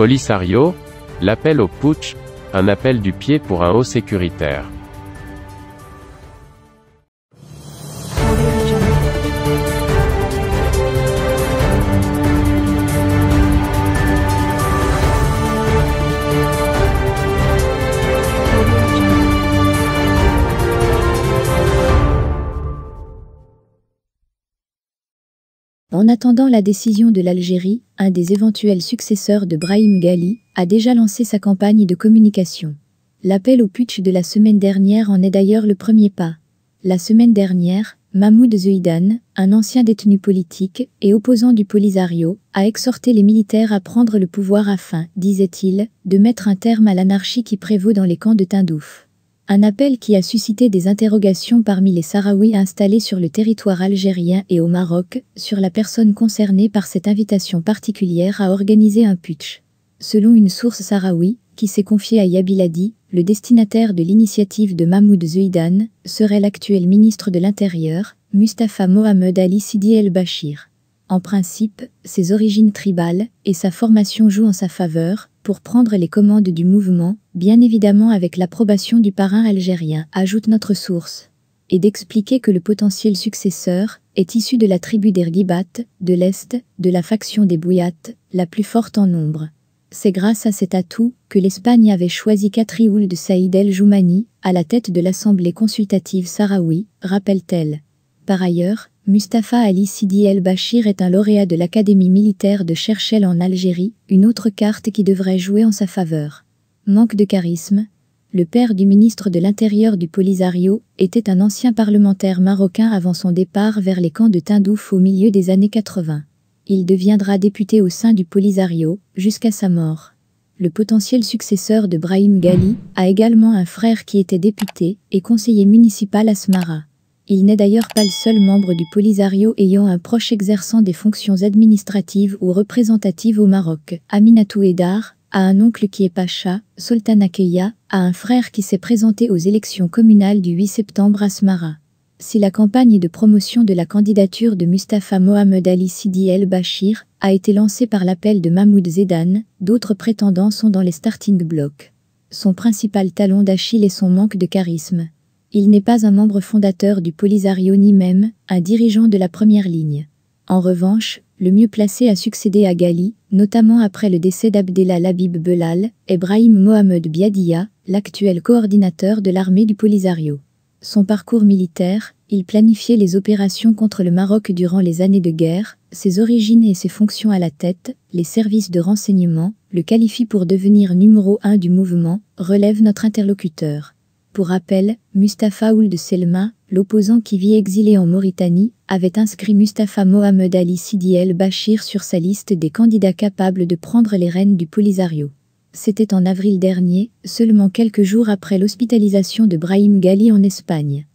Polisario, l'appel au putsch, un appel du pied pour un haut sécuritaire. En attendant la décision de l'Algérie, un des éventuels successeurs de Brahim Ghali a déjà lancé sa campagne de communication. L'appel au putsch de la semaine dernière en est d'ailleurs le premier pas. La semaine dernière, Mahmoud Zeidan, un ancien détenu politique et opposant du Polisario, a exhorté les militaires à prendre le pouvoir afin, disait-il, de mettre un terme à l'anarchie qui prévaut dans les camps de Tindouf. Un appel qui a suscité des interrogations parmi les Sahraouis installés sur le territoire algérien et au Maroc sur la personne concernée par cette invitation particulière à organiser un putsch. Selon une source sahraoui, qui s'est confiée à Yabiladi, le destinataire de l'initiative de Mahmoud Zuidan, serait l'actuel ministre de l'Intérieur, Mustapha Mohamed Ali Sidi El Bachir. En principe, ses origines tribales et sa formation jouent en sa faveur, pour prendre les commandes du mouvement, bien évidemment avec l'approbation du parrain algérien, ajoute notre source, et d'expliquer que le potentiel successeur est issu de la tribu d'Ergibat, de l'Est, de la faction des Bouyates, la plus forte en nombre. C'est grâce à cet atout que l'Espagne avait choisi Katrioul de Saïd el-Joumani à la tête de l'Assemblée consultative sahraoui, rappelle-t-elle. Par ailleurs, Mustafa Ali Sidi El-Bachir est un lauréat de l'Académie militaire de Cherchel en Algérie, une autre carte qui devrait jouer en sa faveur. Manque de charisme, le père du ministre de l'Intérieur du Polisario était un ancien parlementaire marocain avant son départ vers les camps de Tindouf au milieu des années 80. Il deviendra député au sein du Polisario jusqu'à sa mort. Le potentiel successeur de Brahim Ghali a également un frère qui était député et conseiller municipal à Smara. Il n'est d'ailleurs pas le seul membre du Polisario ayant un proche exerçant des fonctions administratives ou représentatives au Maroc. Aminatou Edar a un oncle qui est Pacha, Sultan Akeya a un frère qui s'est présenté aux élections communales du 8 septembre à Smara. Si la campagne de promotion de la candidature de Mustapha Mohamed Ali Sidi El Bachir a été lancée par l'appel de Mahmoud Zedane, d'autres prétendants sont dans les starting blocks. Son principal talon d'Achille est son manque de charisme. Il n'est pas un membre fondateur du Polisario ni même un dirigeant de la première ligne. En revanche, le mieux placé à succéder à Gali, notamment après le décès d'Abdellah Labib Belal, Ebrahim Mohamed Biadia, l'actuel coordinateur de l'armée du Polisario. Son parcours militaire, il planifiait les opérations contre le Maroc durant les années de guerre, ses origines et ses fonctions à la tête, les services de renseignement, le qualifie pour devenir numéro un du mouvement, relève notre interlocuteur. Pour rappel, Mustapha de Selma, l'opposant qui vit exilé en Mauritanie, avait inscrit Mustapha Mohamed Ali Sidi El Bachir sur sa liste des candidats capables de prendre les rênes du Polisario. C'était en avril dernier, seulement quelques jours après l'hospitalisation de Brahim Ghali en Espagne.